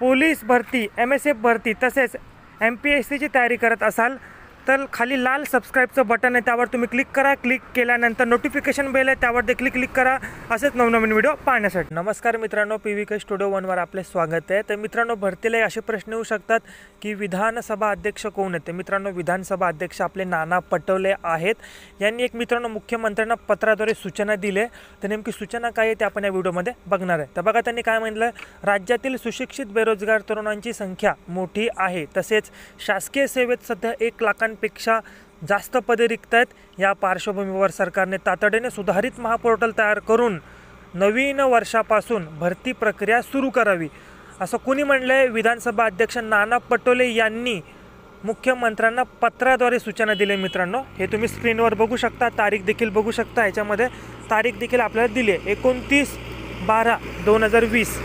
police भरती M S F भरती तसेच एम पी एस सीची तयारी करत असाल तर खाली लाल सबस्क्राईबचं बटन आहे त्यावर तुम्ही क्लिक करा क्लिक केल्यानंतर नोटिफिकेशन बेल आहे त्यावर देखील क्लिक करा असेच नवनवीन व्हिडिओ पाहण्यासाठी नमस्कार मित्रांनो पी व्ही के स्टुडिओ वनवर आपले स्वागत आहे तर मित्रांनो भरतीला असे प्रश्न येऊ शकतात की विधानसभा अध्यक्ष कोण येते मित्रांनो विधानसभा अध्यक्ष आपले नाना पटोले आहेत यांनी एक मित्रांनो मुख्यमंत्र्यांना पत्राद्वारे सूचना दिले तर नेमकी सूचना काय आहे ते आपण या व्हिडिओमध्ये बघणार आहे तर बघा त्यांनी काय म्हटलं राज्यातील सुशिक्षित बेरोजगार तरुणांची संख्या मोठी आहे तसेच शासकीय सेवेत सध्या एक लाखां पेक्षा जास्त पदे रिक्त आहेत या पार्श्वभूमीवर सरकारने तातडीने सुधारित महापोर्टल तयार करून नवीन वर्षापासून भरती प्रक्रिया सुरू करावी असं कुणी म्हणलं आहे विधानसभा अध्यक्ष नाना पटोले यांनी मुख्यमंत्र्यांना पत्राद्वारे सूचना दिल्या मित्रांनो हे तुम्ही स्क्रीनवर बघू शकता तारीख देखील बघू शकता याच्यामध्ये तारीख देखील आपल्याला दिली आहे एकोणतीस बारा दोन हजार वीस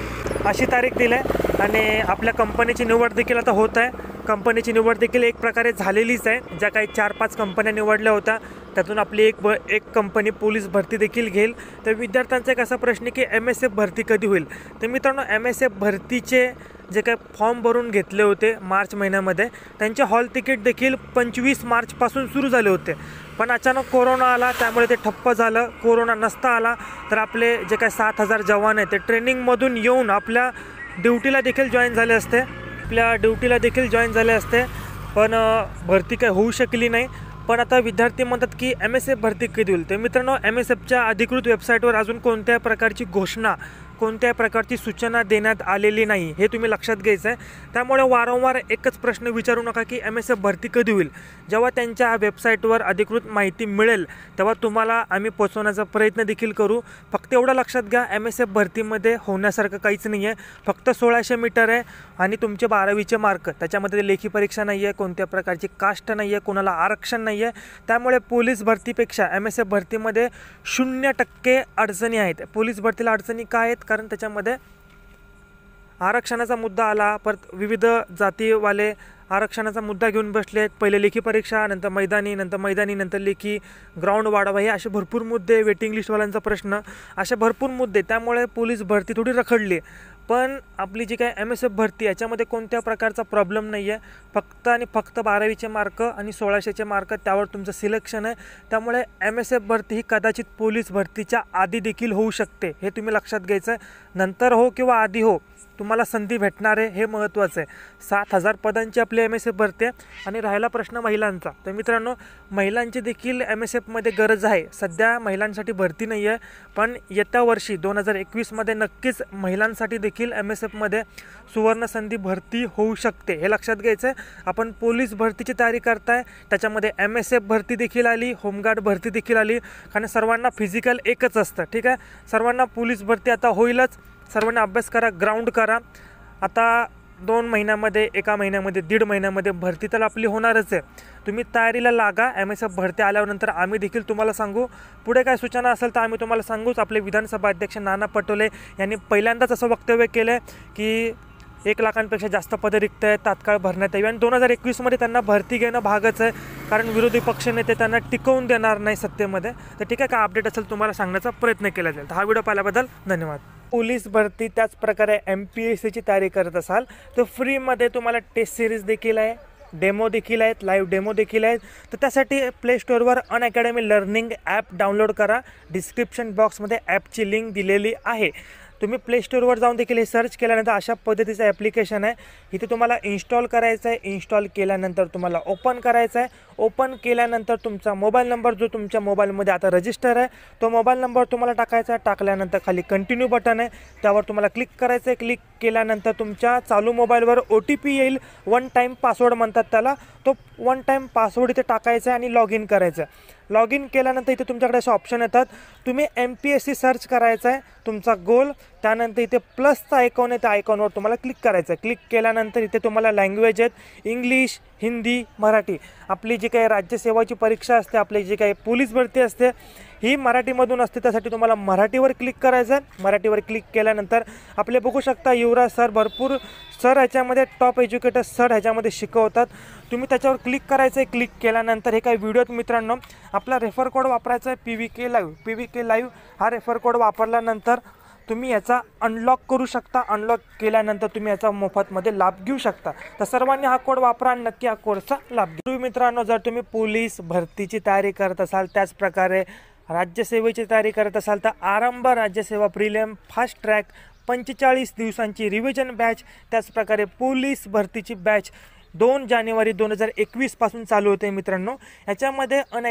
अशी तारीख दिली आहे आणि आपल्या कंपनीची निवड देखील आता होत आहे कंपनीची निवड देखील एक प्रकारे झालेलीच आहे ज्या काही चार पाच कंपन्या निवडल्या होत्या त्यातून आपली एक एक कंपनी पोलीस भरती देखील घेईल तर विद्यार्थ्यांचा एक असा प्रश्न की एम एस एफ भरती कधी होईल तर मित्रांनो एम एस एफ भरतीचे जे काही फॉर्म भरून घेतले होते मार्च महिन्यामध्ये त्यांचे हॉल तिकीट देखील पंचवीस मार्चपासून सुरू झाले होते पण अचानक कोरोना आला त्यामुळे ते ठप्प झालं कोरोना नसता आला तर आपले जे काय सात हजार जवान आहेत ते ट्रेनिंगमधून येऊन आपल्या ड्युटीला देखील जॉईन झाले असते आपल्या ड्युटीला देखील जॉईन झाले असते पण भरती काय होऊ शकली नाही पण आता विद्यार्थी म्हणतात की एम एस एफ भरती कधी होईल तर मित्रांनो एम एस एफच्या अधिकृत वेबसाईटवर अजून कोणत्या प्रकारची घोषणा कोणत्याही प्रकारची सूचना देण्यात आलेली नाही हे तुम्ही लक्षात घ्यायचं आहे त्यामुळे वारंवार एकच प्रश्न विचारू नका की एम एस एफ भरती कधी होईल जेव्हा त्यांच्या वेबसाईटवर अधिकृत माहिती मिळेल तेव्हा तुम्हाला आम्ही पोचवण्याचा प्रयत्न देखील करू फक्त एवढं लक्षात घ्या एम एस एफ भरतीमध्ये होण्यासारखं काहीच नाही आहे फक्त सोळाशे मीटर आहे आणि तुमचे बारावीचे मार्क त्याच्यामध्ये लेखी परीक्षा नाही आहे कोणत्या प्रकारची कास्ट नाही आहे कोणाला आरक्षण नाही आहे त्यामुळे पोलीस भरतीपेक्षा एम एस एफ भरतीमध्ये शून्य टक्के अडचणी आहेत पोलीस भरतीला अडचणी काय आहेत कारण त्याच्यामध्ये आरक्षणाचा मुद्दा आला परत विविध जातीवाले आरक्षणाचा मुद्दा घेऊन बसले पहिले लेखी परीक्षा नंतर मैदानी नंतर मैदानी नंतर लेखी ग्राउंड वाढवा हे असे भरपूर मुद्दे वेटिंग लिस्टवाल्यांचा प्रश्न असे भरपूर मुद्दे त्यामुळे पोलीस भरती थोडी रखडली पण आपली जी काय एम एस एफ भरती याच्यामध्ये कोणत्या प्रकारचा प्रॉब्लेम नाही आहे फक्त आणि फक्त बारावीचे मार्क आणि सोळाशेचे मार्क त्यावर तुमचं सिलेक्शन आहे त्यामुळे एम एस एफ भरती ही कदाचित पोलीस भरतीच्या आधी देखील होऊ शकते हे तुम्ही लक्षात घ्यायचं आहे नंतर हो किंवा आधी हो तुम्हाला संधी भेटणार आहे हे महत्त्वाचं आहे सात हजार पदांची आपली एम एस एफ भरते आणि राहिला प्रश्न महिलांचा तर मित्रांनो महिलांची देखील एम एस एफमध्ये गरज आहे सध्या महिलांसाठी भरती नाही आहे पण येत्या वर्षी दोन हजार एकवीसमध्ये नक्कीच महिलांसाठी देखील देखील एम एस एफमध्ये सुवर्णसंधी भरती होऊ शकते हे लक्षात घ्यायचं आहे आपण पोलीस भरतीची तयारी करताय त्याच्यामध्ये एम एस एफ भरती देखील आली होमगार्ड भरती देखील आली कारण सर्वांना फिजिकल एकच असतं ठीक आहे सर्वांना पोलीस भरती आता होईलच सर्वांना अभ्यास करा ग्राउंड करा आता दोन महिन्यामध्ये एका महिन्यामध्ये दीड महिन्यामध्ये भरती तर आपली होणारच आहे तुम्ही तयारीला लागा एम एस एफ भरती आल्यानंतर आम्ही देखील तुम्हाला सांगू पुढे काय सूचना असेल तर आम्ही तुम्हाला सांगूच आपले विधानसभा अध्यक्ष नाना पटोले यांनी पहिल्यांदाच असं वक्तव्य केलं की एक लाखांपेक्षा जास्त पदं रिक्त आहेत तात्काळ भरण्यात यावी आणि दोन हजार एकवीसमध्ये त्यांना भरती घेणं भागच आहे कारण विरोधी पक्षनेते त्यांना टिकवून देणार नाही सत्तेमध्ये तर ठीक आहे का अपडेट असेल तुम्हाला सांगण्याचा प्रयत्न केला जाईल तर हा व्हिडिओ पाहिल्याबद्दल धन्यवाद पोलीस भरती त्याचप्रकारे एम पी एस सीची तयारी करत असाल तर फ्रीमध्ये तुम्हाला टेस्ट सिरीज देखील आहे डेमो देखील आहेत लाईव्ह डेमो देखील आहेत तर त्यासाठी प्ले स्टोअरवर Unacademy learning app download करा डिस्क्रिप्शन बॉक्समध्ये ॲपची लिंक दिलेली आहे तुम्ही प्ले स्टोरवर जाऊन देखील हे सर्च केल्यानंतर अशा पद्धतीचं ॲप्लिकेशन आहे इथे तुम्हाला इन्स्टॉल करायचं आहे इन्स्टॉल केल्यानंतर तुम्हाला ओपन करायचं आहे ओपन केल्यानंतर तुमचा मोबाईल नंबर जो तुमच्या मोबाईलमध्ये आता रजिस्टर आहे तो मोबाईल नंबर तुम्हाला टाकायचा आहे टाकल्यानंतर खाली कंटिन्यू बटन आहे त्यावर तुम्हाला क्लिक करायचं आहे क्लिक केल्यानंतर तुमच्या चालू मोबाईलवर ओ टी पी येईल वन टाईम पासवर्ड म्हणतात त्याला तो वन टाईम पासवर्ड इथे टाकायचा आहे आणि लॉग इन करायचं आहे लॉग इन केल्यानंतर इथे तुमच्याकडे असे ऑप्शन येतात तुम्ही M P S C search करायचं आहे तुमचा गोल त्यानंतर इथे प्लसचा आयकॉन आहे त्या आयकॉनवर तुम्हाला क्लिक करायचं आहे क्लिक केल्यानंतर इथे तुम्हाला लँग्वेज आहेत इंग्लिश हिंदी मराठी आपली जी काही राज्यसेवाची परीक्षा असते आपली जी काही पोलीस भरती असते ही मराठीमधून असते त्यासाठी तुम्हाला मराठीवर क्लिक करायचं आहे मराठीवर क्लिक केल्यानंतर आपले बघू शकता युवराज सर भरपूर सर ह्याच्यामध्ये टॉप एज्युकेटर सर ह्याच्यामध्ये शिकवतात तुम्ही त्याच्यावर क्लिक करायचं आहे क्लिक केल्यानंतर हे काही व्हिडिओत मित्रांनो आपला रेफर कोड वापरायचा आहे P V K live P V K live हा रेफर कोड वापरल्यानंतर तुम्ही याचा अनलॉक करू शकता अनलॉक केल्यानंतर तुम्ही याचा मोफतमध्ये लाभ घेऊ शकता तर सर्वांनी हा कोड वापरा नक्की हा कोडचा लाभ घेऊ मित्रांनो जर तुम्ही पोलीस भरतीची तयारी करत असाल त्याचप्रकारे राज्यसेवेची तयारी करत असाल तर आरंभ राज्यसेवा प्रिलियम फास्ट ट्रॅक पंचेचाळीस दिवसांची रिव्हिजन बॅच त्याचप्रकारे पोलीस भरतीची बॅच दोन जानेवारी दोन हजार एकवीसपासून चालू होते मित्रांनो याच्यामध्ये अन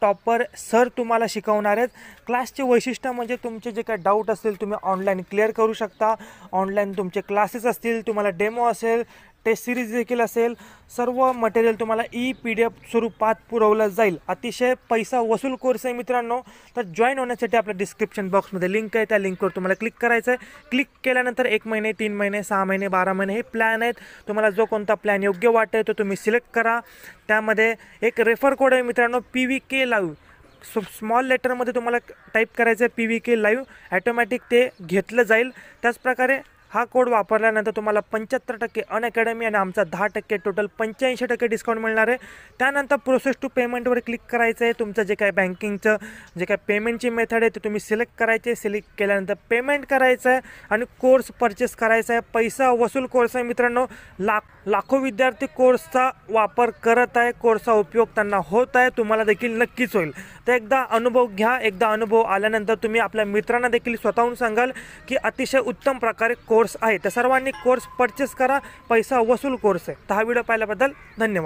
टॉपर सर तुम्हाला शिकवणार आहेत क्लासचे वैशिष्ट्य म्हणजे तुमचे जे काही डाऊट असतील तुम्ही ऑनलाईन क्लिअर करू शकता ऑनलाईन तुमचे क्लासेस असतील तुम्हाला डेमो असेल टेस्ट सिरीज देखील असेल सर्व मटेरियल तुम्हाला ई पी डी एफ स्वरूपात पुरवलं जाईल अतिशय पैसा वसूल कोर्स आहे मित्रांनो तर जॉईन होण्यासाठी आपल्या डिस्क्रिप्शन बॉक्समध्ये लिंक आहे त्या लिंकवर तुम्हाला क्लिक करायचं आहे क्लिक केल्यानंतर एक महिने तीन महिने सहा महिने बारा महिने हे प्लॅन आहेत तुम्हाला जो कोणता प्लॅन योग्य वाटेल तो तुम्ही सिलेक्ट करा त्यामध्ये एक रेफर कोड आहे मित्रांनो P V K live so small लेटरमध्ये तुम्हाला टाईप करायचं आहे P V K live automatic ते घेतलं जाईल त्याचप्रकारे हा कोड वापरल्यानंतर तुम्हाला पंच्याहत्तर टक्के अनअकॅडमी आणि आमचा दहा टक्के टोटल पंच्याऐंशी टक्के डिस्काउंट मिळणार आहे त्यानंतर प्रोसेस टू पेमेंटवर क्लिक करायचं आहे तुमचं जे काय बँकिंगचं जे काय पेमेंटची मेथड आहे ते तुम्ही सिलेक्ट करायचे सिलेक्ट केल्यानंतर पेमेंट करायचं आहे आणि कोर्स परचेस करायचा आहे पैसा वसूल कोर्स आहे मित्रांनो लाख लाखो विद्यार्थी कोर्सचा वापर करत आहे कोर्सचा उपयोग त्यांना होत आहे तुम्हाला देखील नक्कीच होईल तर एकदा अनुभव घ्या एकदा अनुभव आल्यानंतर तुम्ही आपल्या मित्रांना देखील स्वतःहून सांगाल की अतिशय उत्तम प्रकारे कोर्स कोर्स आहे तर सर्वांनी कोर्स परचेस करा पैसा वसूल कोर्स आहे तर हा व्हिडिओ पाहिल्याबद्दल धन्यवाद